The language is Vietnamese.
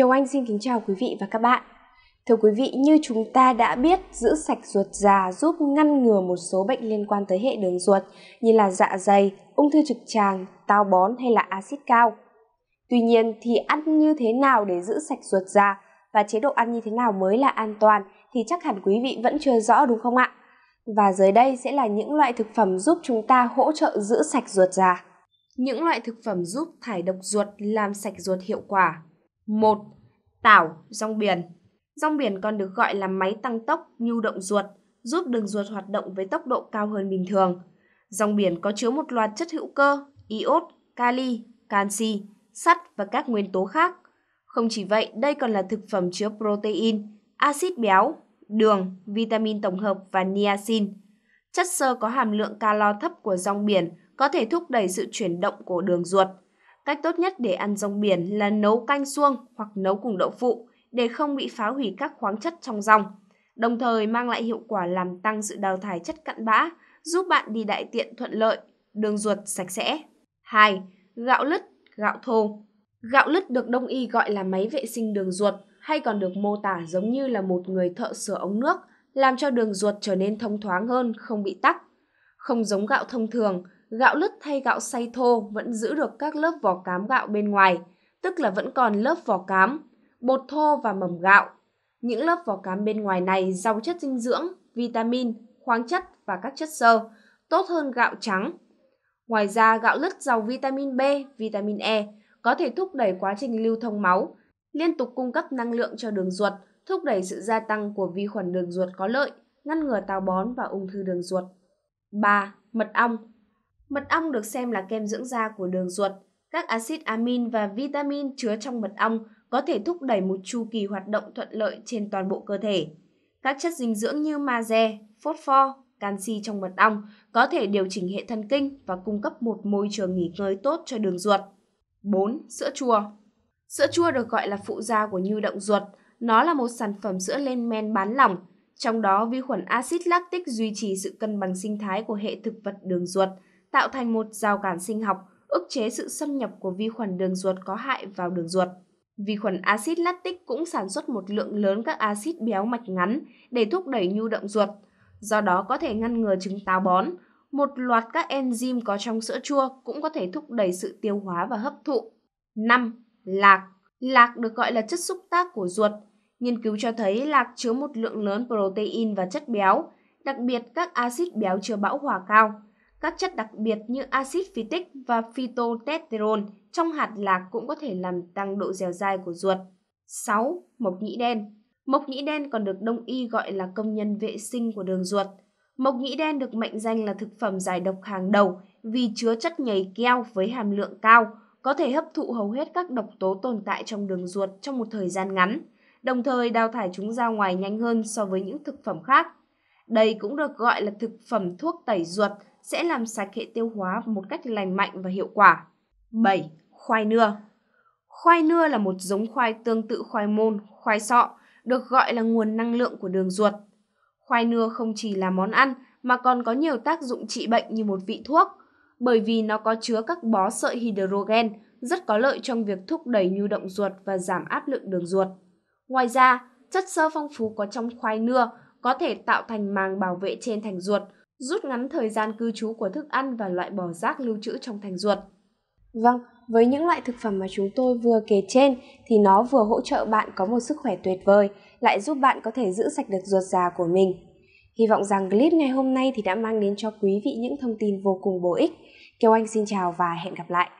Kiều Anh xin kính chào quý vị và các bạn. Thưa quý vị, như chúng ta đã biết, giữ sạch ruột già giúp ngăn ngừa một số bệnh liên quan tới hệ đường ruột như là dạ dày, ung thư trực tràng, táo bón hay là axit cao. Tuy nhiên thì ăn như thế nào để giữ sạch ruột già và chế độ ăn như thế nào mới là an toàn thì chắc hẳn quý vị vẫn chưa rõ đúng không ạ? Và dưới đây sẽ là những loại thực phẩm giúp chúng ta hỗ trợ giữ sạch ruột già. Những loại thực phẩm giúp thải độc ruột, làm sạch ruột hiệu quả 1. Tảo, rong biển Rong biển còn được gọi là máy tăng tốc nhu động ruột, giúp đường ruột hoạt động với tốc độ cao hơn bình thường. Rong biển có chứa một loạt chất hữu cơ, iốt, kali, canxi, sắt và các nguyên tố khác. Không chỉ vậy, đây còn là thực phẩm chứa protein, axit béo, đường, vitamin tổng hợp và niacin. Chất xơ có hàm lượng calo thấp của rong biển có thể thúc đẩy sự chuyển động của đường ruột, Cách tốt nhất để ăn rong biển là nấu canh suông hoặc nấu cùng đậu phụ để không bị phá hủy các khoáng chất trong rong, đồng thời mang lại hiệu quả làm tăng sự đào thải chất cặn bã, giúp bạn đi đại tiện thuận lợi, đường ruột sạch sẽ. 2. Gạo lứt, gạo thô. Gạo lứt được đông y gọi là máy vệ sinh đường ruột hay còn được mô tả giống như là một người thợ sửa ống nước, làm cho đường ruột trở nên thông thoáng hơn, không bị tắc. Không giống gạo thông thường, gạo lứt thay gạo xay thô vẫn giữ được các lớp vỏ cám gạo bên ngoài, tức là vẫn còn lớp vỏ cám, bột thô và mầm gạo. Những lớp vỏ cám bên ngoài này giàu chất dinh dưỡng, vitamin, khoáng chất và các chất xơ, tốt hơn gạo trắng. Ngoài ra, gạo lứt giàu vitamin B, vitamin E có thể thúc đẩy quá trình lưu thông máu, liên tục cung cấp năng lượng cho đường ruột, thúc đẩy sự gia tăng của vi khuẩn đường ruột có lợi, ngăn ngừa táo bón và ung thư đường ruột. 3. Mật ong Mật ong được xem là kem dưỡng da của đường ruột. Các axit amin và vitamin chứa trong mật ong có thể thúc đẩy một chu kỳ hoạt động thuận lợi trên toàn bộ cơ thể. Các chất dinh dưỡng như magie, phốt pho, canxi trong mật ong có thể điều chỉnh hệ thần kinh và cung cấp một môi trường nghỉ ngơi tốt cho đường ruột. 4. Sữa chua Sữa chua được gọi là phụ gia của nhu động ruột. Nó là một sản phẩm sữa lên men bán lỏng, trong đó vi khuẩn axit lactic duy trì sự cân bằng sinh thái của hệ thực vật đường ruột – tạo thành một rào cản sinh học, ức chế sự xâm nhập của vi khuẩn đường ruột có hại vào đường ruột. Vi khuẩn axit lactic cũng sản xuất một lượng lớn các axit béo mạch ngắn để thúc đẩy nhu động ruột, do đó có thể ngăn ngừa chứng táo bón. Một loạt các enzyme có trong sữa chua cũng có thể thúc đẩy sự tiêu hóa và hấp thụ. 5. Lạc Lạc được gọi là chất xúc tác của ruột. Nghiên cứu cho thấy lạc chứa một lượng lớn protein và chất béo, đặc biệt các axit béo chưa bão hòa cao. Các chất đặc biệt như axit phytic và phytotesterone trong hạt lạc cũng có thể làm tăng độ dẻo dai của ruột. 6. Mộc nhĩ đen Mộc nhĩ đen còn được đông y gọi là công nhân vệ sinh của đường ruột. Mộc nhĩ đen được mệnh danh là thực phẩm giải độc hàng đầu vì chứa chất nhầy keo với hàm lượng cao, có thể hấp thụ hầu hết các độc tố tồn tại trong đường ruột trong một thời gian ngắn, đồng thời đào thải chúng ra ngoài nhanh hơn so với những thực phẩm khác. Đây cũng được gọi là thực phẩm thuốc tẩy ruột sẽ làm sạch hệ tiêu hóa một cách lành mạnh và hiệu quả. 7. Khoai nưa Khoai nưa là một giống khoai tương tự khoai môn, khoai sọ, được gọi là nguồn năng lượng của đường ruột. Khoai nưa không chỉ là món ăn mà còn có nhiều tác dụng trị bệnh như một vị thuốc, bởi vì nó có chứa các bó sợi hydrogen rất có lợi trong việc thúc đẩy nhu động ruột và giảm áp lực đường ruột. Ngoài ra, chất xơ phong phú có trong khoai nưa có thể tạo thành màng bảo vệ trên thành ruột – rút ngắn thời gian cư trú của thức ăn và loại bỏ rác lưu trữ trong thành ruột. Vâng, với những loại thực phẩm mà chúng tôi vừa kể trên thì nó vừa hỗ trợ bạn có một sức khỏe tuyệt vời, lại giúp bạn có thể giữ sạch được ruột già của mình. Hy vọng rằng clip ngày hôm nay thì đã mang đến cho quý vị những thông tin vô cùng bổ ích. Kiều Anh xin chào và hẹn gặp lại.